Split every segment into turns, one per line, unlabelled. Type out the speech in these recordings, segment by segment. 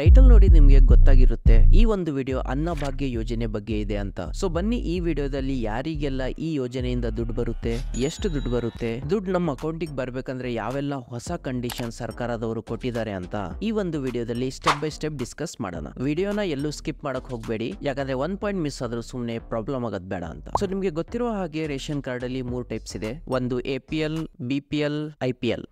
title ನೋಡಿ ನಿಮಗೆ ಗೊತ್ತಾಗಿರುತ್ತೆ ಈ ಒಂದು ವಿಡಿಯೋ ಅನ್ನಭಾಗ್ಯ ಯೋಜನೆ ಬಗ್ಗೆ ಇದೆ ಅಂತ ಸೊ ಬನ್ನಿ ಈ ವಿಡಿಯೋದಲ್ಲಿ ಯಾರಿಗೆಲ್ಲ ಈ ಯೋಜನೆಯಿಂದ ದುಡ್ಡು ಬರುತ್ತೆ ಎಷ್ಟು ದುಡ್ಡು ಬರುತ್ತೆ ದುಡ್ಡು ನಮ್ಮ ಅಕೌಂಟಿಗೆ ಬರ್ಬೇಕಂದ್ರೆ ಯಾವೆಲ್ಲ ಹೊಸ ಕಂಡೀಷನ್ ಸರ್ಕಾರದವರು ಕೊಟ್ಟಿದ್ದಾರೆ ಅಂತ ಈ ಒಂದು ವಿಡಿಯೋದಲ್ಲಿ ಸ್ಟೆಪ್ ಬೈ ಸ್ಟೆಪ್ ಡಿಸ್ಕಸ್ ಮಾಡೋಣ ವಿಡಿಯೋನ ಎಲ್ಲೂ ಸ್ಕಿಪ್ ಮಾಡಕ್ ಹೋಗ್ಬೇಡಿ ಯಾಕಂದ್ರೆ ಒನ್ ಪಾಯಿಂಟ್ ಮಿಸ್ ಆದ್ರೂ ಸುಮ್ನೆ ಪ್ರಾಬ್ಲಮ್ ಆಗೋದ್ ಬೇಡ ಅಂತ ಸೊ ನಿಮ್ಗೆ ಗೊತ್ತಿರುವ ಹಾಗೆ ರೇಷನ್ ಕಾರ್ಡ್ ಅಲ್ಲಿ ಮೂರು ಟೈಪ್ಸ್ ಇದೆ ಒಂದು A P L B P L I P L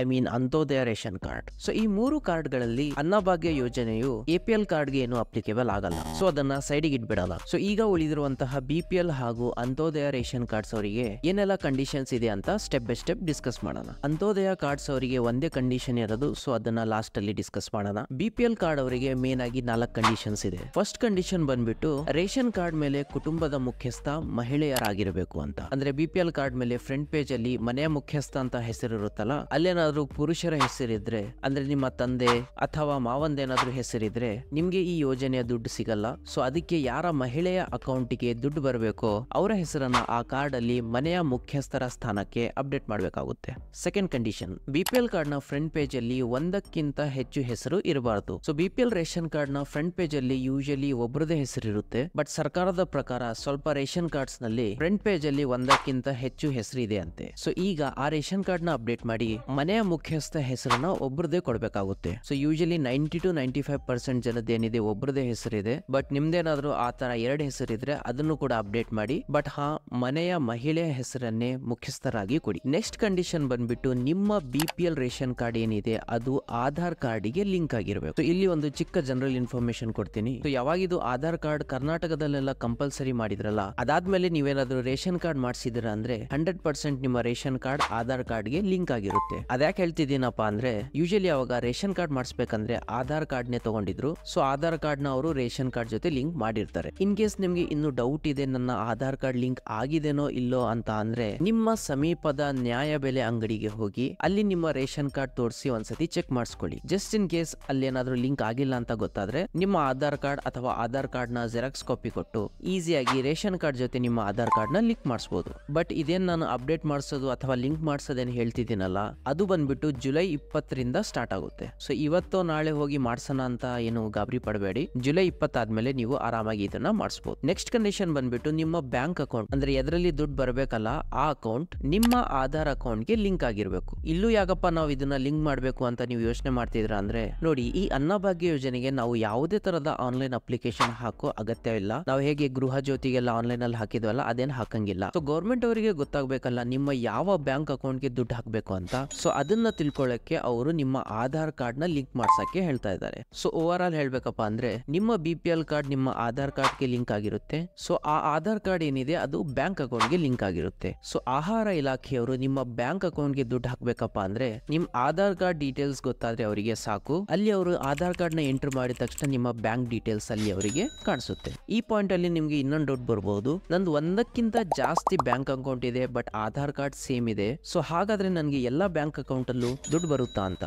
I mean Antyodaya ration card so ಈ ಮೂರು ಕಾರ್ಡ್ ಗಳಲ್ಲಿ ಅನ್ನಭಾಗ್ಯ ಯೋಜನೆಯು ಎ ಪಿ ಎಲ್ ಕಾರ್ಡ್ ಗೆ ಏನು ಅಪ್ಲಿಕೇಬಲ್ ಆಗಲ್ಲ ಸೊ ಅದನ್ನ ಸೈಡ್ ಗೆ ಇಟ್ಬಿಡಲ್ಲ ಸೊ ಈಗ ಉಳಿದಿರುವಂತಹ ಬಿ ಪಿ ಎಲ್ ಹಾಗೂ ಅಂತೋದಯ ರೇಷನ್ ಕಾರ್ಡ್ಸ್ ಅವರಿಗೆ ಏನೆಲ್ಲ ಕಂಡೀಷನ್ಸ್ ಇದೆ ಅಂತ ಸ್ಟೆಪ್ ಬೈ ಸ್ಟೆಪ್ ಡಿಸ್ಕಸ್ ಮಾಡೋಣ ಅಂತೋದಯ ಕಾರ್ಡ್ಸ್ ಅವರಿಗೆ ಒಂದೇ ಕಂಡೀಷನ್ ಇರೋದು ಸೊ ಅದನ್ನ ಲಾಸ್ಟ್ ಅಲ್ಲಿ ಡಿಸ್ಕಸ್ ಮಾಡೋಣ ಬಿ ಪಿ ಎಲ್ ಕಾರ್ಡ್ ಅವರಿಗೆ ಮೇನ್ ಆಗಿ ನಾಲ್ಕು ಕಂಡೀಷನ್ಸ್ ಇದೆ ಫಸ್ಟ್ ಕಂಡೀಷನ್ ಬಂದ್ಬಿಟ್ಟು ರೇಷನ್ ಕಾರ್ಡ್ ಮೇಲೆ ಕುಟುಂಬದ ಮುಖ್ಯಸ್ಥ ಮಹಿಳೆಯರಾಗಿರಬೇಕು ಅಂತ ಅಂದ್ರೆ ಬಿ ಪಿ ಎಲ್ ಕಾರ್ಡ್ ಮೇಲೆ ಫ್ರಂಟ್ ಪೇಜ್ ಅಲ್ಲಿ ಮನೆಯ ಮುಖ್ಯಸ್ಥ ಅಂತ ಹೆಸರು ಇರುತ್ತಲ್ಲ ಅಲ್ಲೇನ ಪುರುಷರ ಹೆಸರಿದ್ರೆ ಅಂದ್ರೆ ನಿಮ್ಮ ತಂದೆ ಅಥವಾ ಮಾವಂದೇನಾದ್ರೂ ಹೆಸರಿದ್ರೆ ನಿಮ್ಗೆ ಈ ಯೋಜನೆಯ ದುಡ್ಡು ಸಿಗಲ್ಲ ಸೊ ಅದಕ್ಕೆ ಯಾರ ಮಹಿಳೆಯ ಅಕೌಂಟಿಗೆ ದುಡ್ಡು ಬರಬೇಕೋ ಅವರ ಹೆಸರನ್ನ ಆ ಕಾರ್ಡ್ ಅಲ್ಲಿ ಮನೆಯ ಮುಖ್ಯಸ್ಥರ ಸ್ಥಾನಕ್ಕೆ ಅಪ್ಡೇಟ್ ಮಾಡಬೇಕಾಗುತ್ತೆ ಸೆಕೆಂಡ್ ಕಂಡೀಷನ್ ಬಿಪಿಎಲ್ ಕಾರ್ಡ್ ನ ಫ್ರಂಟ್ ಪೇಜ್ ಅಲ್ಲಿ ಒಂದಕ್ಕಿಂತ ಹೆಚ್ಚು ಹೆಸರು ಇರಬಾರದು ಸೊ ಬಿಪಿಎಲ್ ರೇಷನ್ ಕಾರ್ಡ್ ನ ಫ್ರಂಟ್ ಪೇಜ್ ಅಲ್ಲಿ ಯೂಶಲಿ ಒಬ್ಬರದೇ ಹೆಸರು ಇರುತ್ತೆ ಬಟ್ ಸರ್ಕಾರದ ಪ್ರಕಾರ ಸ್ವಲ್ಪ ರೇಷನ್ ಕಾರ್ಡ್ಸ್ ನಲ್ಲಿ ಫ್ರಂಟ್ ಪೇಜ್ ಅಲ್ಲಿ ಒಂದಕ್ಕಿಂತ ಹೆಚ್ಚು ಹೆಸರು ಇದೆ ಅಂತೆ ಸೊ ಈಗ ಆ ರೇಷನ್ ಕಾರ್ಡ್ ನ ಅಪ್ಡೇಟ್ ಮಾಡಿ ಮನೆ ಮನೆಯ ಮುಖ್ಯಸ್ಥ ಹೆಸರನ್ನ ಒಬ್ಬರದೇ ಕೊಡಬೇಕಾಗುತ್ತೆ so usually ninety to ninety five percent ಜನದ ಏನಿದೆ ಒಬ್ಬರದೇ ಹೆಸರಿದೆ ಬಟ್ ನಿಮ್ದೇನಾದ್ರೂ ಆ ತರ ಎರಡು ಹೆಸರಿದ್ರೆ ಅದನ್ನು ಕೂಡ ಅಪ್ಡೇಟ್ ಮಾಡಿ ಬಟ್ ಹಾ ಮನೆಯ ಮಹಿಳೆಯ ಹೆಸರನ್ನೇ ಮುಖ್ಯಸ್ಥರಾಗಿ ಕೊಡಿ ನೆಕ್ಸ್ಟ್ ಕಂಡೀಷನ್ ಬಂದ್ಬಿಟ್ಟು ನಿಮ್ಮ B P L ration card ಏನಿದೆ ಅದು ಆಧಾರ್ ಕಾರ್ಡ್ ಗೆ ಲಿಂಕ್ ಆಗಿರಬೇಕು ಇಲ್ಲಿ ಒಂದು ಚಿಕ್ಕ ಜನರಲ್ ಇನ್ಫಾರ್ಮೇಶನ್ ಕೊಡ್ತೀನಿ ಯಾವಾಗ ಇದು ಆಧಾರ್ ಕಾರ್ಡ್ ಕರ್ನಾಟಕದಲ್ಲೆಲ್ಲ ಕಂಪಲ್ಸರಿ ಮಾಡಿದ್ರಲ್ಲ ಅದಾದ್ಮೇಲೆ ನೀವೇನಾದ್ರೂ ರೇಷನ್ ಕಾರ್ಡ್ ಮಾಡಿಸಿದ್ರ ಅಂದ್ರೆ ಹಂಡ್ರೆಡ್ ಪರ್ಸೆಂಟ್ ನಿಮ್ಮ ರೇಷನ್ ಕಾರ್ಡ್ ಆಧಾರ್ ಕಾರ್ಡ್ ಗೆ ಲಿಂಕ್ ಆಗಿರುತ್ತೆ ಅದ್ಯಾಕೆ ಹೇಳ್ತಿದ್ದೀನಪ್ಪ ಅಂದ್ರೆ ಯೂಶಲಿ ಅವಾಗ ರೇಷನ್ ಕಾರ್ಡ್ ಮಾಡಿಸ್ಬೇಕಂದ್ರೆ ಆಧಾರ್ ಕಾರ್ಡ್ ನೇ ತಗೊಂಡಿದ್ರು ಸೊ ಆಧಾರ್ ಕಾರ್ಡ್ ನ ಅವರು ರೇಷನ್ ಕಾರ್ಡ್ ಜೊತೆ ಲಿಂಕ್ ಮಾಡಿರ್ತಾರೆ ಇನ್ ಕೇಸ್ ನಿಮ್ಗೆ ಇನ್ನು ಡೌಟ್ ಇದೆ ನನ್ನ ಆಧಾರ್ ಕಾರ್ಡ್ ಲಿಂಕ್ ಆಗಿದೆನೋ ಇಲ್ಲೋ ಅಂತ ಅಂದ್ರೆ ನಿಮ್ಮ ಸಮೀಪದ ನ್ಯಾಯ ಬೆಲೆ ಅಂಗಡಿಗೆ ಹೋಗಿ ಅಲ್ಲಿ ನಿಮ್ಮ ರೇಷನ್ ಕಾರ್ಡ್ ತೋರಿಸಿ ಒಂದ್ಸತಿ ಚೆಕ್ ಮಾಡಿಸ್ಕೊಳ್ಳಿ ಜಸ್ಟ್ ಇನ್ ಕೇಸ್ ಅಲ್ಲಿ ಏನಾದ್ರೂ ಲಿಂಕ್ ಆಗಿಲ್ಲ ಅಂತ ಗೊತ್ತಾದ್ರೆ ನಿಮ್ಮ ಆಧಾರ್ ಕಾರ್ಡ್ ಅಥವಾ ಆಧಾರ್ ಕಾರ್ಡ್ ನ ಜೆರಾಕ್ಸ್ ಕಾಪಿ ಕೊಟ್ಟು ಈಸಿಯಾಗಿ ರೇಷನ್ ಕಾರ್ಡ್ ಜೊತೆ ನಿಮ್ಮ ಆಧಾರ್ ಕಾರ್ಡ್ ನ ಲಿಂಕ್ ಮಾಡಿಸಬಹುದು ಬಟ್ ಇದೇನ್ ನಾನು ಅಪ್ಡೇಟ್ ಮಾಡಿಸೋದು ಅಥವಾ ಲಿಂಕ್ ಮಾಡಿಸೋದೇನು ಹೇಳ್ತಿದ್ದೀನಲ್ಲ ಅದು ಅದು ಬಂದ್ಬಿಟ್ಟು ಜುಲೈ ಇಪ್ಪತ್ತರಿಂದ ಸ್ಟಾರ್ಟ್ ಆಗುತ್ತೆ ಸೊ ಇವತ್ತು ನಾಳೆ ಹೋಗಿ ಮಾಡ್ಸೋಣ ಅಂತ ಏನು ಗಾಬರಿ ಪಡಬೇಡಿ ಜುಲೈ ಇಪ್ಪತ್ತಾದ್ಮೇಲೆ ನೀವು ಆರಾಮಾಗಿ ಇದನ್ನ ಮಾಡಿಸಬಹುದು ನೆಕ್ಸ್ಟ್ ಕಂಡೀಷನ್ ಬಂದ್ಬಿಟ್ಟು ನಿಮ್ಮ ಬ್ಯಾಂಕ್ ಅಕೌಂಟ್ ಅಂದ್ರೆ ಎದರಲ್ಲಿ ದುಡ್ಡು ಬರಬೇಕಲ್ಲ ಆ ಅಕೌಂಟ್ ನಿಮ್ಮ ಆಧಾರ್ ಅಕೌಂಟ್ ಗೆ ಲಿಂಕ್ ಆಗಿರ್ಬೇಕು ಇಲ್ಲೂ ಯಾಕಪ್ಪ ನಾವು ಇದನ್ನ ಲಿಂಕ್ ಮಾಡಬೇಕು ಅಂತ ನೀವು ಯೋಚನೆ ಮಾಡ್ತಿದ್ರ ಅಂದ್ರೆ ನೋಡಿ ಈ ಅನ್ನಭಾಗ್ಯ ಯೋಜನೆಗೆ ನಾವು ಯಾವುದೇ ತರದ ಆನ್ಲೈನ್ ಅಪ್ಲಿಕೇಶನ್ ಹಾಕೋ ಅಗತ್ಯವಿಲ್ಲ ನಾವು ಹೇಗೆ ಗೃಹ ಜ್ಯೋತಿಗೆಲ್ಲ ಆನ್ಲೈನ್ ಅಲ್ಲಿ ಹಾಕಿದ್ವಲ್ಲ ಅದೇನು ಹಾಕಂಗಿಲ್ಲ ಸೊ ಗೌರ್ಮೆಂಟ್ ಅವರಿಗೆ ಗೊತ್ತಾಗಬೇಕಲ್ಲ ನಿಮ್ಮ ಯಾವ ಬ್ಯಾಂಕ್ ಅಕೌಂಟ್ ಗೆ ದುಡ್ಡು ಹಾಕಬೇಕು ಅಂತ ಸೊ ಅದನ್ನ ತಿಳ್ಕೊಳ್ಳಕ್ಕೆ ಅವರು ನಿಮ್ಮ ಆಧಾರ್ ಕಾರ್ಡ್ ನ ಲಿಂಕ್ ಮಾಡ್ಸಕ್ಕೆ ಹೇಳ್ತಾ ಇದ್ದಾರೆ ಸೊ ಓವರ್ ಆಲ್ ಹೇಳ್ಬೇಕಪ್ಪ ಅಂದ್ರೆ ನಿಮ್ಮ ಬಿ ಪಿ ಎಲ್ ಕಾರ್ಡ್ ನಿಮ್ಮ ಆಧಾರ್ ಕಾರ್ಡ್ ಗೆ ಲಿಂಕ್ ಆಗಿರುತ್ತೆ ಸೊ ಆ ಆಧಾರ್ ಕಾರ್ಡ್ ಏನಿದೆ ಅದು ಬ್ಯಾಂಕ್ ಅಕೌಂಟ್ ಗೆ ಲಿಂಕ್ ಆಗಿರುತ್ತೆ ಸೊ ಆಹಾರ ಇಲಾಖೆಯವರು ನಿಮ್ಮ ಬ್ಯಾಂಕ್ ಅಕೌಂಟ್ ಗೆ ದುಡ್ಡು ಹಾಕ್ಬೇಕಪ್ಪ ಅಂದ್ರೆ ನಿಮ್ ಆಧಾರ್ ಕಾರ್ಡ್ ಡೀಟೇಲ್ಸ್ ಗೊತ್ತಾದ್ರೆ ಅವರಿಗೆ ಸಾಕು ಅಲ್ಲಿ ಅವರು ಆಧಾರ್ ಕಾರ್ಡ್ ನ ಎಂಟ್ರಿ ಮಾಡಿದ ತಕ್ಷಣ ನಿಮ್ಮ ಬ್ಯಾಂಕ್ ಡೀಟೇಲ್ಸ್ ಅಲ್ಲಿ ಅವರಿಗೆ ಕಾಣಿಸುತ್ತೆ ಈ ಪಾಯಿಂಟ್ ಅಲ್ಲಿ ನಿಮ್ಗೆ ಇನ್ನೊಂದು ಡೌಟ್ ಬರಬಹುದು ನಂದು ಒಂದಕ್ಕಿಂತ ಜಾಸ್ತಿ ಬ್ಯಾಂಕ್ ಅಕೌಂಟ್ ಇದೆ ಬಟ್ ಆಧಾರ್ ಕಾರ್ಡ್ ಸೇಮ್ ಇದೆ ಸೊ ಹಾಗಾದ್ರೆ ನನಗೆ ಎಲ್ಲಾ ಬ್ಯಾಂಕ್ ಅಕೌಂಟಲ್ಲೂ ದುಡ್ಡು ಬರುತ್ತಾ ಅಂತ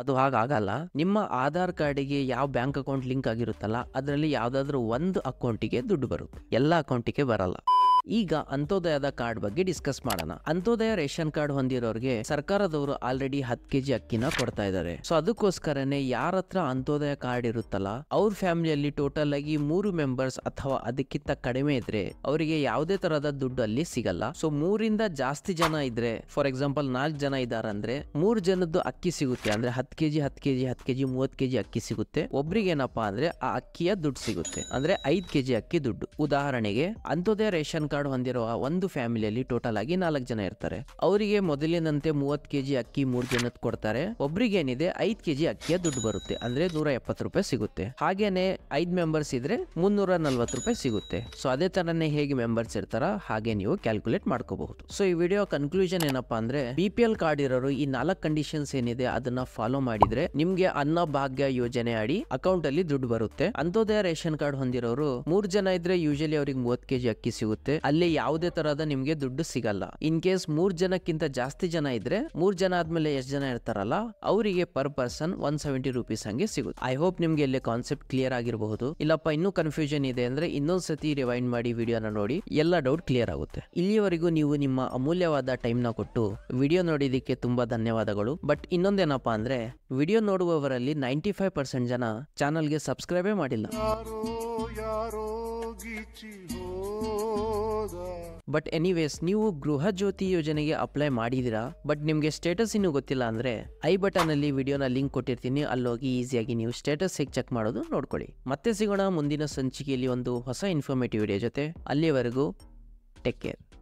ಅದು ಹಾಗಾಗಲ್ಲ ನಿಮ್ಮ ಆಧಾರ್ ಕಾರ್ಡಿಗೆ ಯಾವ ಬ್ಯಾಂಕ್ ಅಕೌಂಟ್ ಲಿಂಕ್ ಆಗಿರುತ್ತಲ್ಲ ಅದರಲ್ಲಿ ಯಾವ್ದಾದ್ರು ಒಂದು ಅಕೌಂಟಿಗೆ ದುಡ್ಡು ಬರುತ್ತೆ ಎಲ್ಲ ಅಕೌಂಟಿಗೆ ಬರಲ್ಲ ಈಗ ಅಂತ್ಯೋದಯದ ಕಾರ್ಡ್ ಬಗ್ಗೆ ಡಿಸ್ಕಸ್ ಮಾಡೋಣ ಅಂತೋದಯ ರೇಷನ್ ಕಾರ್ಡ್ ಹೊಂದಿರೋರಿಗೆ ಸರ್ಕಾರದವರು ಆಲ್ರೆಡಿ ಹತ್ ಕೆಜಿ ಅಕ್ಕಿನ ಕೊಡ್ತಾ ಇದ್ದಾರೆ ಸೊ ಅದಕ್ಕೋಸ್ಕರನೇ ಯಾರ ಹತ್ರ ಅಂತ್ಯೋದಯ ಕಾರ್ಡ್ ಇರುತ್ತಲ್ಲ ಅವ್ರ ಫ್ಯಾಮಿಲಿಯಲ್ಲಿ ಟೋಟಲ್ ಆಗಿ ಮೂರು ಮೆಂಬರ್ಸ್ ಅಥವಾ ಅದಕ್ಕಿಂತ ಕಡಿಮೆ ಇದ್ರೆ ಅವರಿಗೆ ಯಾವುದೇ ತರಹದ ದುಡ್ಡು ಅಲ್ಲಿ ಸಿಗಲ್ಲ ಸೊ ಮೂರಿಂದ ಜಾಸ್ತಿ ಜನ ಇದ್ರೆ ಫಾರ್ ಎಕ್ಸಾಂಪಲ್ ನಾಲ್ಕು ಜನ ಇದಾರಂದ್ರೆ ಮೂರ್ ಜನದ್ದು ಅಕ್ಕಿ ಸಿಗುತ್ತೆ ಅಂದ್ರೆ ಹತ್ ಕೆಜಿ ಹತ್ ಕೆಜಿ ಹತ್ ಕೆಜಿ ಮೂವತ್ ಕೆಜಿ ಅಕ್ಕಿ ಸಿಗುತ್ತೆ ಒಬ್ರಿಗೆ ಏನಪ್ಪಾ ಅಂದ್ರೆ ಆ ಅಕ್ಕಿಯ ದುಡ್ಡು ಸಿಗುತ್ತೆ ಅಂದ್ರೆ ಐದ್ ಕೆಜಿ ಅಕ್ಕಿ ದುಡ್ಡು ಉದಾಹರಣೆಗೆ ಅಂತ್ಯೋದಯ ರೇಷನ್ ಕಾರ್ಡ್ ಕಾರ್ಡ್ ಹೊಂದಿರುವ ಒಂದು ಫ್ಯಾಮಿಲಿಯಲ್ಲಿ ಟೋಟಲ್ ಆಗಿ ನಾಲ್ಕು ಜನ ಇರ್ತಾರೆ ಅವರಿಗೆ ಮೊದಲಿನಂತೆ ಮೂವತ್ ಕೆಜಿ ಅಕ್ಕಿ ಮೂರ್ ಜನಕ್ಕೆ ಕೊಡ್ತಾರೆ ಒಬ್ಬರಿಗೆ ಏನಿದೆ ಐದ್ ಕೆಜಿ ಅಕ್ಕಿಯ ದುಡ್ಡು ಬರುತ್ತೆ ಅಂದ್ರೆ ನೂರ ಎಪ್ಪತ್ತು ರೂಪಾಯಿ ಸಿಗುತ್ತೆ ಹಾಗೇನೆ ಐದು ಮೆಂಬರ್ಸ್ ಇದ್ರೆ ಮುನ್ನೂರ ನಲ್ವತ್ತು ರೂಪಾಯಿ ಸಿಗುತ್ತೆ ಸೊ ಅದೇ ತರನೇ ಹೇಗೆ ಮೆಂಬರ್ಸ್ ಇರ್ತಾರ ಹಾಗೆ ನೀವು ಕ್ಯಾಲ್ಕುಲೇಟ್ ಮಾಡ್ಕೋಬಹುದು ಸೊ ಈ ವಿಡಿಯೋ ಕನ್ಕ್ಲೂಷನ್ ಏನಪ್ಪಾ ಅಂದ್ರೆ ಬಿ ಕಾರ್ಡ್ ಇರೋರು ಈ ನಾಲ್ಕು ಕಂಡೀಷನ್ಸ್ ಏನಿದೆ ಅದನ್ನ ಫಾಲೋ ಮಾಡಿದ್ರೆ ನಿಮ್ಗೆ ಅನ್ನ ಭಾಗ್ಯ ಯೋಜನೆ ಅಡಿ ಅಕೌಂಟ್ ಅಲ್ಲಿ ದುಡ್ಡು ಬರುತ್ತೆ ಅಂತೋದಯ ರೇಷನ್ ಕಾರ್ಡ್ ಹೊಂದಿರೋರು ಮೂರ್ ಜನ ಇದ್ರೆ ಯೂಶಲಿ ಅವ್ರಿಗೆ ಮೂವತ್ ಕೆಜಿ ಅಕ್ಕಿ ಸಿಗುತ್ತೆ ಅಲ್ಲಿ ಯಾವುದೇ ತರಹದ ನಿಮ್ಗೆ ದುಡ್ಡು ಸಿಗಲ್ಲ ಇನ್ ಕೇಸ್ ಮೂರ್ ಜನಕ್ಕಿಂತ ಜಾಸ್ತಿ ಜನ ಇದ್ರೆ ಮೂರ್ ಜನ ಆದ್ಮೇಲೆ ಎಷ್ಟು ಜನ ಇರ್ತಾರಲ್ಲ ಅವರಿಗೆ per person one seventy rupees ಹಂಗೆ ಸಿಗುತ್ತೆ ಐ ಹೋಪ್ ನಿಮ್ಗೆ ಇಲ್ಲಿ ಕಾನ್ಸೆಪ್ಟ್ ಕ್ಲಿಯರ್ ಆಗಿರಬಹುದು ಇಲ್ಲಪ್ಪ ಇನ್ನೂ ಕನ್ಫ್ಯೂಷನ್ ಇದೆ ಅಂದ್ರೆ ಇನ್ನೊಂದ್ಸತಿ ರಿವೈಂಡ್ ಮಾಡಿ ವಿಡಿಯೋನ ನೋಡಿ ಎಲ್ಲ ಡೌಟ್ ಕ್ಲಿಯರ್ ಆಗುತ್ತೆ ಇಲ್ಲಿಯವರೆಗೂ ನೀವು ನಿಮ್ಮ ಅಮೂಲ್ಯವಾದ ಟೈಮ್ ನ ಕೊಟ್ಟು ವಿಡಿಯೋ ನೋಡಿದಕ್ಕೆ ತುಂಬಾ ಧನ್ಯವಾದಗಳು ಬಟ್ ಇನ್ನೊಂದೇನಪ್ಪ ಅಂದ್ರೆ ವಿಡಿಯೋ ನೋಡುವವರಲ್ಲಿ ನೈಂಟಿ ಫೈವ್ ಪರ್ಸೆಂಟ್ ಜನ ಚಾನಲ್ಗೆ ಸಬ್ಸ್ಕ್ರೈಬೇ ಮಾಡಿಲ್ಲ ಬಟ್ ಎನಿವೇಸ್ ನೀವು ಗೃಹ ಜ್ಯೋತಿ ಯೋಜನೆಗೆ ಅಪ್ಲೈ ಮಾಡಿದಿರಾ ಬಟ್ ನಿಮ್ಗೆ ಸ್ಟೇಟಸ್ ಇನ್ನೂ ಗೊತ್ತಿಲ್ಲ ಅಂದ್ರೆ ಐ ಬಟನ್ ಅಲ್ಲಿ ವಿಡಿಯೋನ ಲಿಂಕ್ ಕೊಟ್ಟಿರ್ತೀನಿ ಅಲ್ಲೋಗಿ ಈಸಿಯಾಗಿ ನೀವು ಸ್ಟೇಟಸ್ ಹೇಗೆ ಚೆಕ್ ಮಾಡೋದು ನೋಡ್ಕೊಳ್ಳಿ ಮತ್ತೆ ಸಿಗೋಣ ಮುಂದಿನ ಸಂಚಿಕೆಯಲ್ಲಿ ಒಂದು ಹೊಸ ಇನ್ಫಾರ್ಮೇಟಿವ್ ವಿಡಿಯೋ ಜೊತೆ ಅಲ್ಲಿವರೆಗೂ ಟೇಕ್ ಕೇರ್